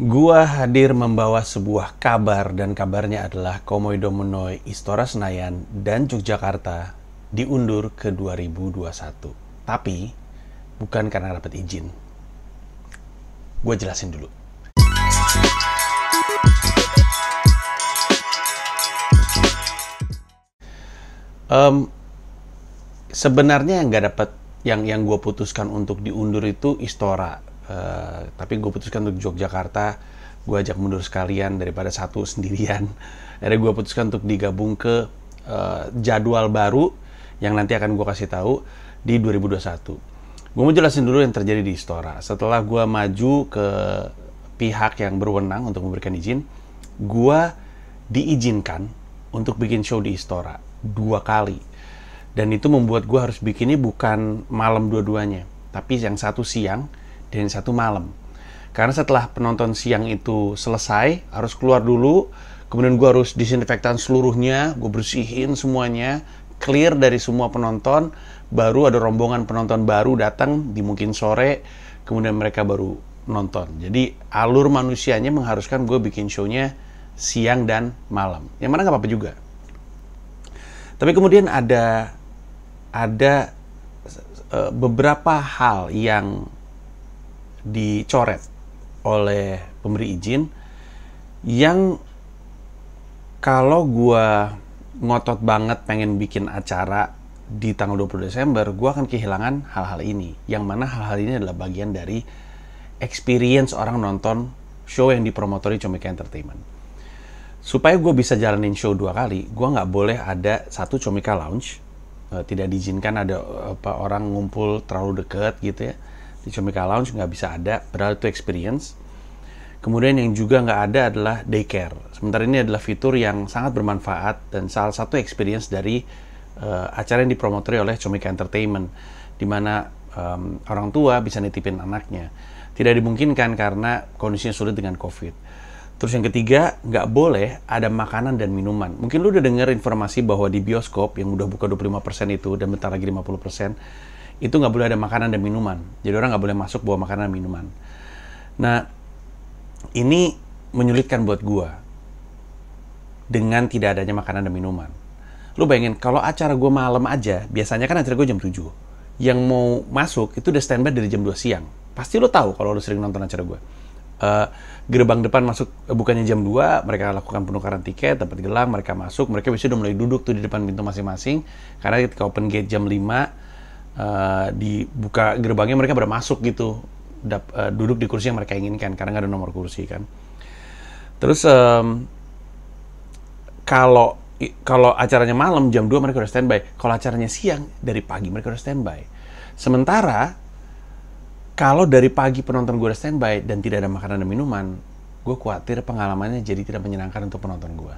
Gua hadir membawa sebuah kabar dan kabarnya adalah Komodo Menoi Istora Senayan dan Yogyakarta diundur ke 2021. Tapi bukan karena dapat izin. Gua jelasin dulu. Um, sebenarnya yang nggak dapat yang yang gue putuskan untuk diundur itu Istora Eh, tapi gue putuskan untuk Yogyakarta gue ajak mundur sekalian daripada satu sendirian akhirnya gue putuskan untuk digabung ke uh, jadwal baru yang nanti akan gue kasih tahu di 2021 gue mau jelasin dulu yang terjadi di Istora setelah gue maju ke pihak yang berwenang untuk memberikan izin gue diizinkan untuk bikin show di Istora dua kali dan itu membuat gue harus bikinnya bukan malam dua-duanya tapi yang satu siang dan satu malam. Karena setelah penonton siang itu selesai, harus keluar dulu, kemudian gue harus disinfektan seluruhnya, gue bersihin semuanya, clear dari semua penonton, baru ada rombongan penonton baru datang di mungkin sore, kemudian mereka baru nonton. Jadi alur manusianya mengharuskan gue bikin shownya siang dan malam. Yang mana nggak apa-apa juga. Tapi kemudian ada ada eh, beberapa hal yang dicoret oleh pemberi izin yang kalau gue ngotot banget pengen bikin acara di tanggal 20 Desember, gue akan kehilangan hal-hal ini. Yang mana hal-hal ini adalah bagian dari experience orang nonton show yang dipromotori Comika Entertainment. Supaya gue bisa jalanin show dua kali, gue nggak boleh ada satu Comika Lounge, eh, tidak diizinkan ada apa orang ngumpul terlalu deket gitu ya di Comika Lounge nggak bisa ada Berarti itu experience kemudian yang juga nggak ada adalah daycare sementara ini adalah fitur yang sangat bermanfaat dan salah satu experience dari uh, acara yang dipromotori oleh Comika Entertainment di mana um, orang tua bisa nitipin anaknya tidak dimungkinkan karena kondisinya sulit dengan covid Terus yang ketiga, nggak boleh ada makanan dan minuman. Mungkin lu udah dengar informasi bahwa di bioskop yang udah buka 25% itu dan bentar lagi 50%, itu nggak boleh ada makanan dan minuman. Jadi orang nggak boleh masuk bawa makanan dan minuman. Nah, ini menyulitkan buat gua dengan tidak adanya makanan dan minuman. Lu bayangin kalau acara gua malam aja, biasanya kan acara gua jam 7. Yang mau masuk itu udah standby dari jam 2 siang. Pasti lu tahu kalau lu sering nonton acara gua. Uh, gerbang depan masuk eh, bukannya jam 2, mereka lakukan penukaran tiket, dapat gelang, mereka masuk, mereka bisa udah mulai duduk tuh di depan pintu masing-masing. Karena ketika open gate jam 5, uh, dibuka gerbangnya mereka pada masuk gitu dap, uh, duduk di kursi yang mereka inginkan karena nggak ada nomor kursi kan terus um, kalau kalau acaranya malam jam 2 mereka udah standby. Kalau acaranya siang dari pagi mereka udah standby. Sementara kalau dari pagi penonton gue udah standby dan tidak ada makanan dan minuman, gue khawatir pengalamannya jadi tidak menyenangkan untuk penonton gue.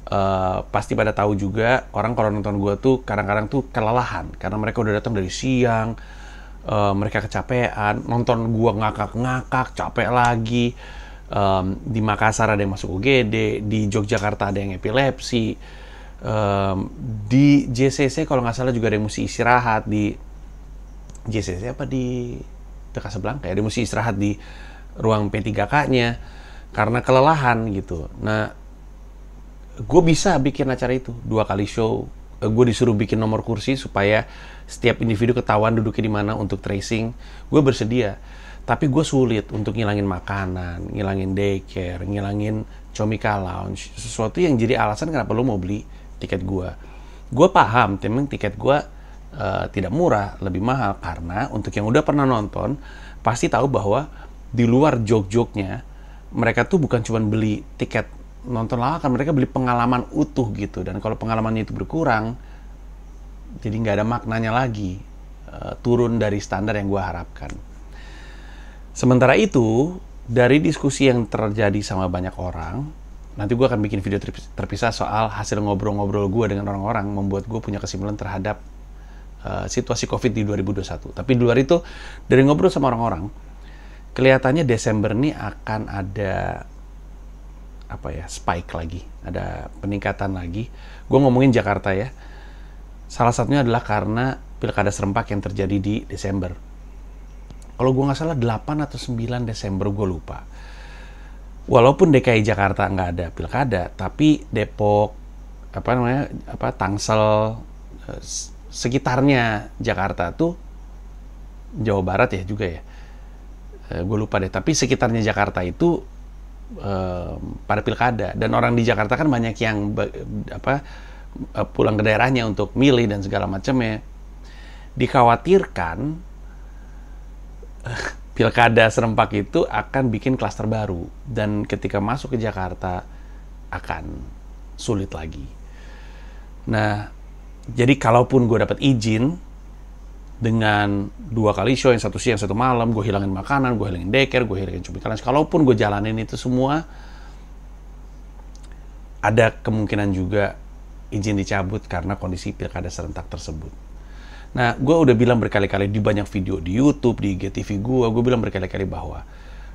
Uh, pasti pada tahu juga orang kalau nonton gue tuh kadang-kadang tuh kelelahan karena mereka udah datang dari siang uh, mereka kecapean nonton gue ngakak-ngakak capek lagi um, di Makassar ada yang masuk UGD di Yogyakarta ada yang epilepsi um, di JCC kalau nggak salah juga ada yang mesti istirahat di JCC apa di Dekat sebelang kayak ada yang mesti istirahat di ruang P3K-nya karena kelelahan gitu. Nah, gue bisa bikin acara itu dua kali show eh, gue disuruh bikin nomor kursi supaya setiap individu ketahuan duduknya di mana untuk tracing gue bersedia tapi gue sulit untuk ngilangin makanan ngilangin daycare ngilangin comika lounge sesuatu yang jadi alasan kenapa lo mau beli tiket gue gue paham temen tiket gue uh, tidak murah lebih mahal karena untuk yang udah pernah nonton pasti tahu bahwa di luar joke-joke joknya mereka tuh bukan cuma beli tiket nonton lawakan mereka beli pengalaman utuh gitu dan kalau pengalamannya itu berkurang jadi nggak ada maknanya lagi eh, turun dari standar yang gue harapkan sementara itu dari diskusi yang terjadi sama banyak orang nanti gue akan bikin video terpisah soal hasil ngobrol-ngobrol gue dengan orang-orang membuat gue punya kesimpulan terhadap uh, situasi covid di 2021 tapi di luar itu dari ngobrol sama orang-orang kelihatannya Desember ini akan ada apa ya spike lagi ada peningkatan lagi gue ngomongin Jakarta ya salah satunya adalah karena pilkada serempak yang terjadi di Desember kalau gue nggak salah 8 atau 9 Desember gue lupa walaupun DKI Jakarta nggak ada pilkada tapi Depok apa namanya apa Tangsel eh, sekitarnya Jakarta tuh Jawa Barat ya juga ya eh, gue lupa deh tapi sekitarnya Jakarta itu Eh, pada pilkada dan orang di Jakarta kan banyak yang apa eh, pulang ke daerahnya untuk milih dan segala macamnya dikhawatirkan eh, pilkada serempak itu akan bikin klaster baru dan ketika masuk ke Jakarta akan sulit lagi. Nah, jadi kalaupun gue dapat izin dengan dua kali show yang satu siang satu malam gue hilangin makanan gue hilangin deker gue hilangin cumi kalas kalaupun gue jalanin itu semua ada kemungkinan juga izin dicabut karena kondisi pilkada serentak tersebut nah gue udah bilang berkali-kali di banyak video di YouTube di GTV gue gue bilang berkali-kali bahwa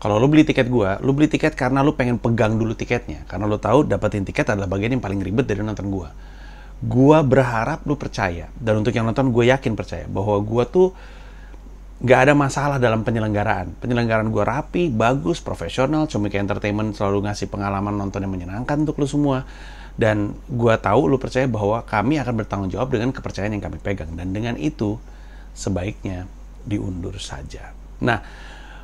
kalau lo beli tiket gue, lo beli tiket karena lo pengen pegang dulu tiketnya. Karena lo tahu dapetin tiket adalah bagian yang paling ribet dari nonton gue gua berharap lu percaya dan untuk yang nonton gue yakin percaya bahwa gua tuh nggak ada masalah dalam penyelenggaraan penyelenggaraan gua rapi bagus profesional Comika Entertainment selalu ngasih pengalaman nonton yang menyenangkan untuk lu semua dan gua tahu lu percaya bahwa kami akan bertanggung jawab dengan kepercayaan yang kami pegang dan dengan itu sebaiknya diundur saja nah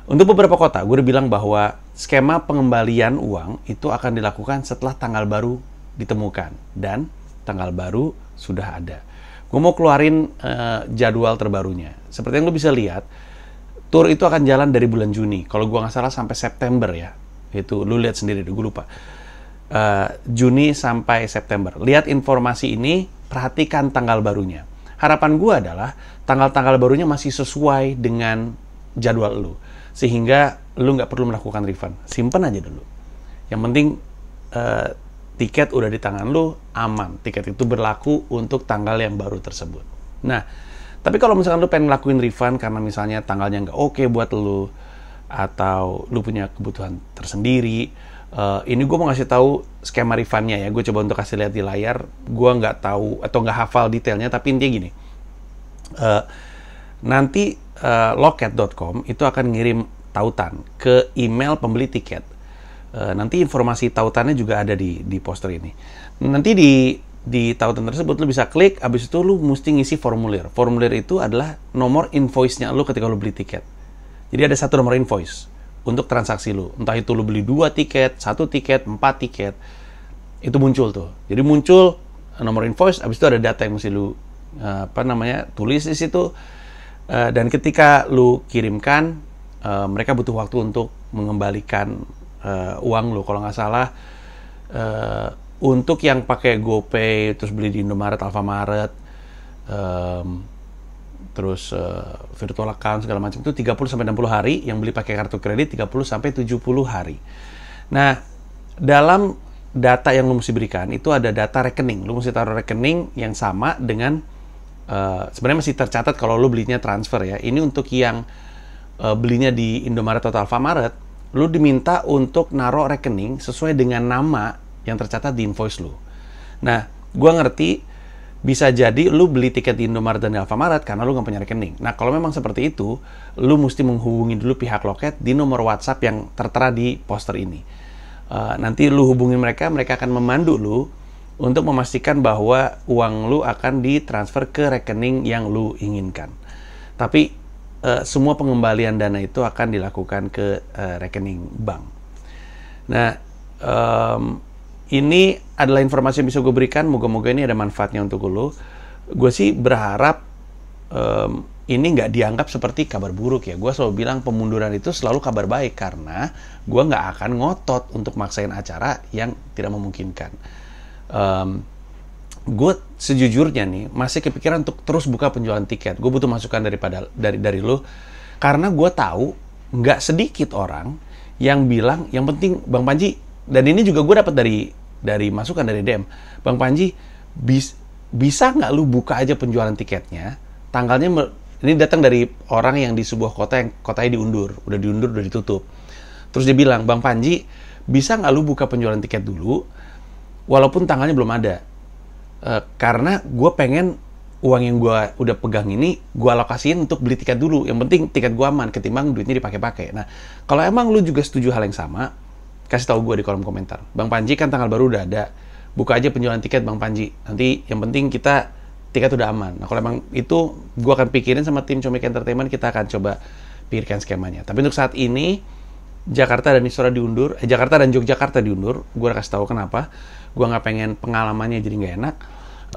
untuk beberapa kota, gue udah bilang bahwa skema pengembalian uang itu akan dilakukan setelah tanggal baru ditemukan. Dan tanggal baru sudah ada. Gue mau keluarin uh, jadwal terbarunya. Seperti yang lo bisa lihat, tour itu akan jalan dari bulan Juni. Kalau gue nggak salah sampai September ya. Itu lo lihat sendiri, gue lupa. Uh, Juni sampai September. Lihat informasi ini, perhatikan tanggal barunya. Harapan gue adalah tanggal-tanggal barunya masih sesuai dengan jadwal lo. Sehingga lo nggak perlu melakukan refund. Simpen aja dulu. Yang penting uh, tiket udah di tangan lu aman tiket itu berlaku untuk tanggal yang baru tersebut nah tapi kalau misalkan lu pengen ngelakuin refund karena misalnya tanggalnya nggak oke okay buat lu atau lu punya kebutuhan tersendiri uh, ini gue mau ngasih tahu skema refundnya ya gue coba untuk kasih lihat di layar gue nggak tahu atau nggak hafal detailnya tapi intinya gini uh, nanti uh, eh, loket.com itu akan ngirim tautan ke email pembeli tiket Eh, nanti informasi tautannya juga ada di di poster ini. Nanti di di tautan tersebut lu bisa klik habis itu lu mesti ngisi formulir. Formulir itu adalah nomor invoice-nya lu ketika lu beli tiket. Jadi ada satu nomor invoice untuk transaksi lu. Entah itu lu beli dua tiket, satu tiket, empat tiket. Itu muncul tuh. Jadi muncul nomor invoice habis itu ada data yang mesti lu eh, apa namanya? tulis di situ. Eh, dan ketika lu kirimkan mereka butuh waktu untuk mengembalikan uh, uang lo kalau nggak salah uh, untuk yang pakai GoPay terus beli di Indomaret, Alfamaret, um, terus uh, virtual account segala macam itu 30 sampai 60 hari, yang beli pakai kartu kredit 30 sampai 70 hari. Nah, dalam data yang lo mesti berikan itu ada data rekening. Lo mesti taruh rekening yang sama dengan uh, sebenarnya masih tercatat kalau lo belinya transfer ya. Ini untuk yang uh, belinya di Indomaret atau Alfamaret lu diminta untuk naruh rekening sesuai dengan nama yang tercatat di invoice lu. Nah, gua ngerti bisa jadi lu beli tiket di Indomaret dan Alfamaret karena lu nggak punya rekening. Nah, kalau memang seperti itu, lu mesti menghubungi dulu pihak loket di nomor WhatsApp yang tertera di poster ini. Uh, nanti lu hubungi mereka, mereka akan memandu lu untuk memastikan bahwa uang lu akan ditransfer ke rekening yang lu inginkan. Tapi uh, semua pengembalian dana itu akan dilakukan ke uh, rekening bank. Nah, um, ini adalah informasi yang bisa gue berikan. Moga-moga ini ada manfaatnya untuk lo. Gue sih berharap um, ini nggak dianggap seperti kabar buruk ya. Gue selalu bilang pemunduran itu selalu kabar baik karena gue nggak akan ngotot untuk maksain acara yang tidak memungkinkan. Um, gue sejujurnya nih masih kepikiran untuk terus buka penjualan tiket. Gue butuh masukan daripada dari dari lo karena gue tahu nggak sedikit orang yang bilang yang penting Bang Panji dan ini juga gue dapat dari dari masukan dari DM Bang Panji bis, bisa nggak lu buka aja penjualan tiketnya tanggalnya ini datang dari orang yang di sebuah kota yang kotanya diundur udah diundur udah ditutup terus dia bilang Bang Panji bisa nggak lu buka penjualan tiket dulu walaupun tanggalnya belum ada uh, karena gue pengen uang yang gue udah pegang ini gue alokasiin untuk beli tiket dulu yang penting tiket gue aman ketimbang duitnya dipakai-pakai nah kalau emang lu juga setuju hal yang sama kasih tahu gue di kolom komentar bang Panji kan tanggal baru udah ada buka aja penjualan tiket bang Panji nanti yang penting kita tiket udah aman nah kalau emang itu gue akan pikirin sama tim Comic Entertainment kita akan coba pikirkan skemanya tapi untuk saat ini Jakarta dan Istora diundur, eh, Jakarta dan Yogyakarta diundur. Gue kasih tahu kenapa. Gue nggak pengen pengalamannya jadi nggak enak.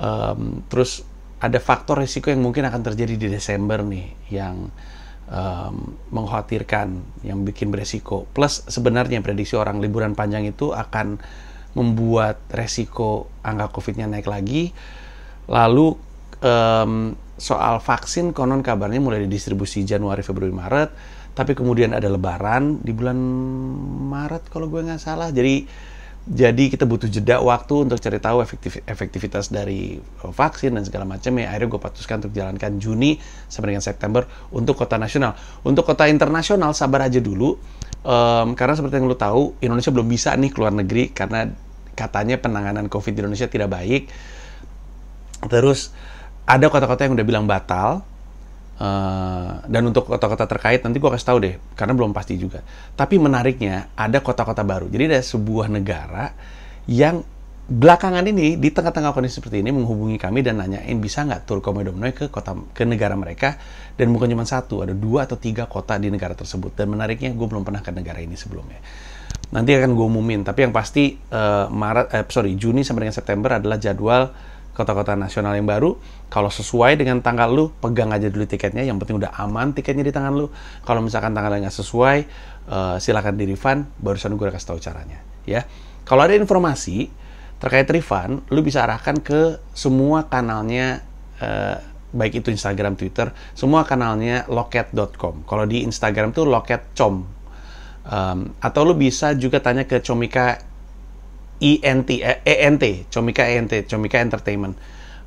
Um, terus ada faktor resiko yang mungkin akan terjadi di Desember nih, yang um, mengkhawatirkan, yang bikin beresiko. Plus sebenarnya prediksi orang liburan panjang itu akan membuat resiko angka COVID-nya naik lagi. Lalu um, soal vaksin konon kabarnya mulai didistribusi Januari, Februari, Maret tapi kemudian ada lebaran di bulan Maret kalau gue nggak salah jadi jadi kita butuh jeda waktu untuk cari tahu efektif, efektivitas dari eh, vaksin dan segala macam ya akhirnya gue putuskan untuk jalankan Juni sampai dengan September untuk kota nasional untuk kota internasional sabar aja dulu um, karena seperti yang lo tahu Indonesia belum bisa nih keluar negeri karena katanya penanganan COVID di Indonesia tidak baik terus ada kota-kota yang udah bilang batal Uh, dan untuk kota-kota terkait nanti gue kasih tahu deh karena belum pasti juga. Tapi menariknya ada kota-kota baru. Jadi ada sebuah negara yang belakangan ini di tengah-tengah kondisi seperti ini menghubungi kami dan nanyain bisa nggak tur Komedomnoi ke kota ke negara mereka dan bukan cuma satu ada dua atau tiga kota di negara tersebut dan menariknya gue belum pernah ke negara ini sebelumnya nanti akan gue umumin tapi yang pasti uh, Maret uh, sorry Juni sampai dengan September adalah jadwal kota-kota nasional yang baru. Kalau sesuai dengan tanggal lu, pegang aja dulu tiketnya. Yang penting udah aman tiketnya di tangan lu. Kalau misalkan tanggalnya nggak sesuai, uh, silakan di refund. Barusan gue udah kasih tahu caranya. Ya, kalau ada informasi terkait refund, lu bisa arahkan ke semua kanalnya. Uh, baik itu Instagram, Twitter, semua kanalnya loket.com. Kalau di Instagram tuh loket.com. Um, atau lu bisa juga tanya ke Comika ENT, eh, ENT, Comika ENT, Comika Entertainment.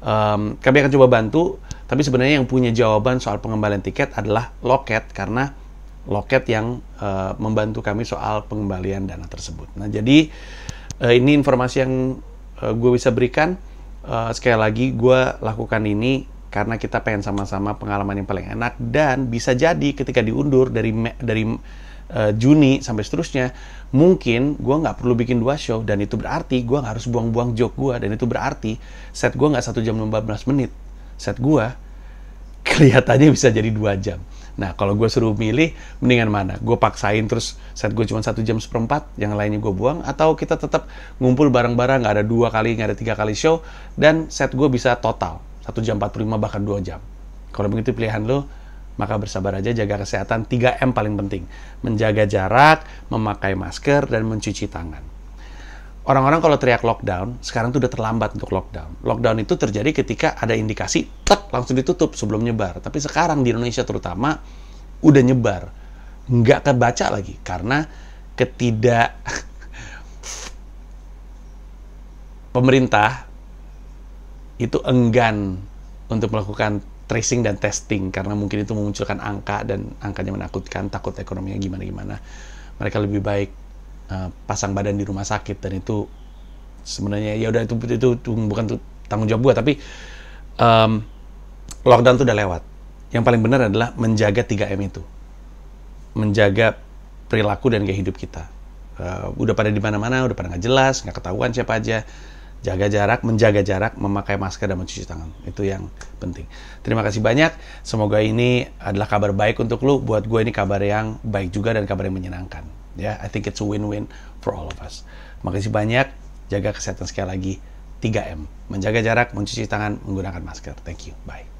Um, kami akan coba bantu, tapi sebenarnya yang punya jawaban soal pengembalian tiket adalah loket, karena loket yang uh, membantu kami soal pengembalian dana tersebut. Nah, jadi uh, ini informasi yang uh, eh, gue bisa berikan. Uh, sekali lagi, gue lakukan ini karena kita pengen sama-sama pengalaman yang paling enak dan bisa jadi ketika diundur dari dari uh, Juni sampai seterusnya mungkin gue nggak perlu bikin dua show dan itu berarti gue harus buang-buang joke gue dan itu berarti set gue nggak satu jam 15 menit set gue kelihatannya bisa jadi dua jam nah kalau gue suruh milih mendingan mana gue paksain terus set gue cuma satu jam seperempat yang lainnya gue buang atau kita tetap ngumpul bareng-bareng nggak -bareng, ada dua kali nggak ada tiga kali show dan set gue bisa total satu jam 45 bahkan dua jam kalau begitu pilihan lo maka bersabar aja jaga kesehatan 3M paling penting. Menjaga jarak, memakai masker, dan mencuci tangan. Orang-orang kalau teriak lockdown, sekarang tuh udah terlambat untuk lockdown. Lockdown itu terjadi ketika ada indikasi, tek, langsung ditutup sebelum nyebar. Tapi sekarang di Indonesia terutama, udah nyebar. Nggak kebaca lagi, karena ketidak... pemerintah itu enggan untuk melakukan tracing dan testing karena mungkin itu memunculkan angka dan angkanya menakutkan takut ekonominya gimana gimana mereka lebih baik uh, pasang badan di rumah sakit dan itu sebenarnya ya udah itu, itu itu bukan tanggung jawab gua tapi um, lockdown itu udah lewat yang paling benar adalah menjaga 3M itu menjaga perilaku dan gaya hidup kita uh, udah pada di mana mana udah pada nggak jelas nggak ketahuan siapa aja jaga jarak, menjaga jarak, memakai masker dan mencuci tangan. Itu yang penting. Terima kasih banyak. Semoga ini adalah kabar baik untuk lu. Buat gue ini kabar yang baik juga dan kabar yang menyenangkan. Ya, yeah, I think it's a win-win for all of us. Makasih banyak. Jaga kesehatan sekali lagi. 3M. Menjaga jarak, mencuci tangan, menggunakan masker. Thank you. Bye.